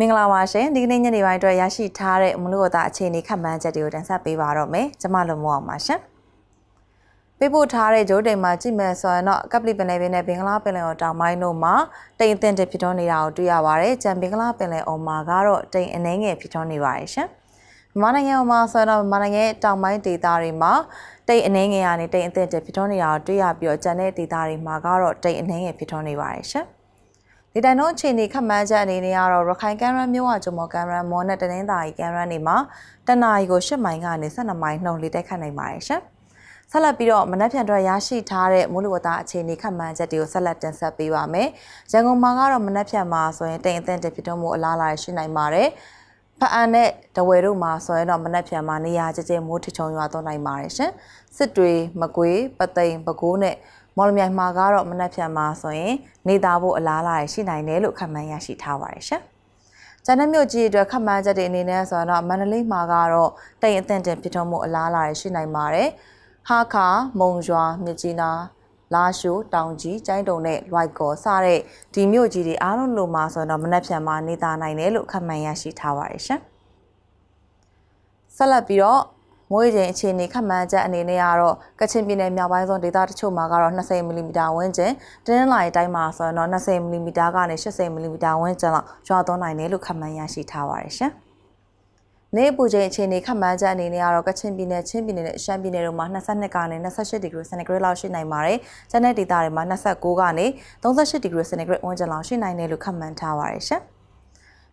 မင်္ဂလာပါရှင်ဒီကနေ့ညနေပိုင်းအတွက်ရရှိထားတဲ့မလူကတာအခြေအနေခန့်မှန်းချက်တွေကိုတင်ဆက်ပေးပါတော့မယ်ကျွန်မလိုမို့အောင်ပါရှင်ပေးပို့ထားတဲ့ဂျိုးတိမ်မှာကြည့်မယ်ဆိုရင်တော့ကပလီပင်လယ်ပင်နဲ့ဘင်္ဂလားပင်လယ်အော်တောင်ပိုင်းတို့မှာတိမ်အထင်တွေဖြစ်တော်နေတာကိုတွေ့ရပါတယ်။ကြံဘင်္ဂလားပင်လယ်အော်မှာကတော့တိမ်အနှဲငယ်ဖြစ်တော်နေပါတယ်ရှင်။မြန်မာနိုင်ငံမှာဆိုရင်တော့မြန်မာနိုင်ငံတောင်ပိုင်းဒေသတွေမှာတိမ်အနှဲငယ်ကနေတိမ်အထင်တွေဖြစ်တော်နေတာကိုတွေ့ရပြီးတော့ကြံတဲ့ဒေသတွေမှာကတော့တိမ်အနှဲငယ်ဖြစ်တော်နေပါတယ်ရှင်။ဒေတန်တော့အခြေအနေခန့်မှန်းချက်အနေနဲ့ကတော့ရခိုင်ကန်ရန်မြို့ဝဂျမော်ကန်ရန်မော်နဲ့တနင်္သာရီကန်ရန်တွေမှာတနအီကို၈မိုင်ကနေ12မိုင်နှုန်းလေးတိုက်ခတ်နိုင်ပါတယ်ရှင်။ဆက်လက်ပြီးတော့မနက်ဖြန်အတွက်ရရှိထားတဲ့မိုးလေဝသအခြေအနေခန့်မှန်းချက်တွေကိုဆက်လက်တင်ဆက်ပေးပါမယ်။ရန်ကုန်မှာကတော့မနက်ဖြန်မှာဆိုရင်တိမ်အထင်တဖြစ်တော့မို့အလားအလာရှိနိုင်ပါတယ်။ဖအန်နဲ့တဝဲတို့မှာဆိုရင်တော့မနက်ဖြန်မှာနေရာကျကျမိုးထချုံရွာသွန်းနိုင်ပါတယ်ရှင်။စစ်တွေမကွေးပသိမ်ပဲခူးနဲ့မော်လမြိုင်မှာကတော့မနက်ဖြန်မှာဆိုရင် နေသားဖို့အလားအလာရှိနိုင်တယ်လို့ခန့်မှန်းရရှိထားပါတယ်ရှင်။ကျန်တဲ့မြို့ကြီးအတွက်ခန့်မှန်းချက်တွေအနေနဲ့ဆိုတော့မန္တလေးမှာကတော့တိမ်အထင်တင်ပြထုံးမှုအလားအလာရှိနိုင်ပါတယ်။ဟာခါမုံရွာမြကြီးနာလာရှိုတောင်ကြီးကျိုင်းတုံနဲ့လွိုက်ကောစတဲ့ဒီမြို့ကြီးတွေအားလုံးလိုမှာဆိုတော့မနက်ဖြန်မှာနေသားနိုင်တယ်လို့ခန့်မှန်းရရှိထားပါတယ်ရှင်။ဆက်လက်ပြီးတော့မိုးရေချိန်အခြေအနေခန့်မှန်းချက်အနေနဲ့ကတော့ကချင်ပြည်နယ်မြောက်ပိုင်းစွန်းဒေသတချို့မှာကတော့20မီလီမီတာဝန်းကျင်တနင်္လာရီတိုင်းမှာဆိုရင်တော့20မီလီမီတာကနေ80မီလီမီတာဝန်းကျင်လောက်ရွာသွန်းနိုင်တယ်လို့ခန့်မှန်းရရှိထားပါတယ်ရှင်။နေပူချိန်အခြေအနေခန့်မှန်းချက်အနေနဲ့ကတော့ကချင်ပြည်နယ်ချင်းပြည်နယ်နဲ့ရှမ်းပြည်နယ်တို့မှာ22ကနေ28ဒီဂရီစင်တီဂရိတ်လောက်ရှိနိုင်ပါတယ်။ကျန်တဲ့ဒေသတွေမှာ29ကနေ38ဒီဂရီစင်တီဂရိတ်ဝန်းကျင်လောက်ရှိနိုင်တယ်လို့ခန့်မှန်းထားပါတယ်ရှင်။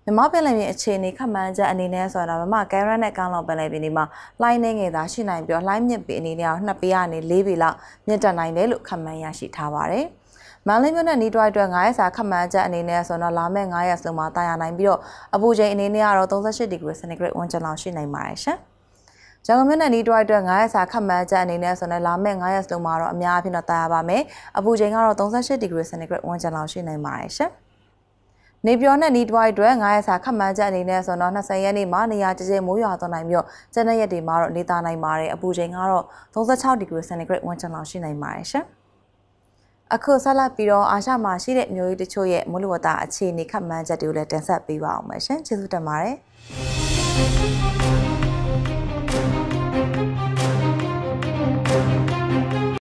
မြမပင်လယ်ပြင်အခြေအနေခမှန်းချက်အနေနဲ့ဆိုတော့မြမကဲရန်နဲ့ကောင်းလောင်ပင်လယ်ပြင်ဒီမှာလှိုင်းနေငယ်သာရှိနိုင်ပြီးတော့လှိုင်းမြင့်ပင်အနေနဲ့တော့2ပေကနေ4ပေလောက်မြင့်တက်နိုင်တယ်လို့ခမှန်းရရှိထားပါတယ်။မန္တလေးမြို့နယ်နီးတွိုက်အတွက်9ရက်စာခမှန်ချက်အနေနဲ့ဆိုတော့လာမယ့်9ရက်စလုံးမှာတာယာနိုင်ပြီးတော့အပူချိန်အနေနဲ့ကတော့38ဒီဂရီစင်တီဂရိတ်ဝန်းကျင်လောက်ရှိနိုင်ပါတယ်ရှင်။ရန်ကုန်မြို့နယ်နီးတွိုက်အတွက်9ရက်စာခမှန်ချက်အနေနဲ့ဆိုတော့လာမယ့်9ရက်စလုံးမှာတော့အများအပြားတော့တာယာပါမယ်။အပူချိန်ကတော့38ဒီဂရီစင်တီဂရိတ်ဝန်းကျင်လောက်ရှိနိုင်ပါတယ်ရှင်။နေပြောနဲ့နီးတွားအတွက်9ရက်စာခတ်မှန်းချက်အနေနဲ့ဆိုတော့20ရက်နေ့မှာနေရာကျကျမိုးရွာသွန်းနိုင်ပြီးတော့ကျန်တဲ့ရက်တွေမှာတော့နေသားနိုင်ပါတယ်အပူချိန်ကတော့36ဒီဂရီစင်တီဂရိတ်ဝန်းကျင်လောက်ရှိနိုင်ပါတယ်ရှင်အခုဆက်လက်ပြီးတော့အာရှမှာရှိတဲ့မျိုးရေးတချို့ရဲ့မိုးလေဝသအခြေအနေခန့်မှန်းချက်တွေကိုလည်းတင်ဆက်ပေးပါအောင်ပါရှင်ကျေးဇူးတင်ပါတယ်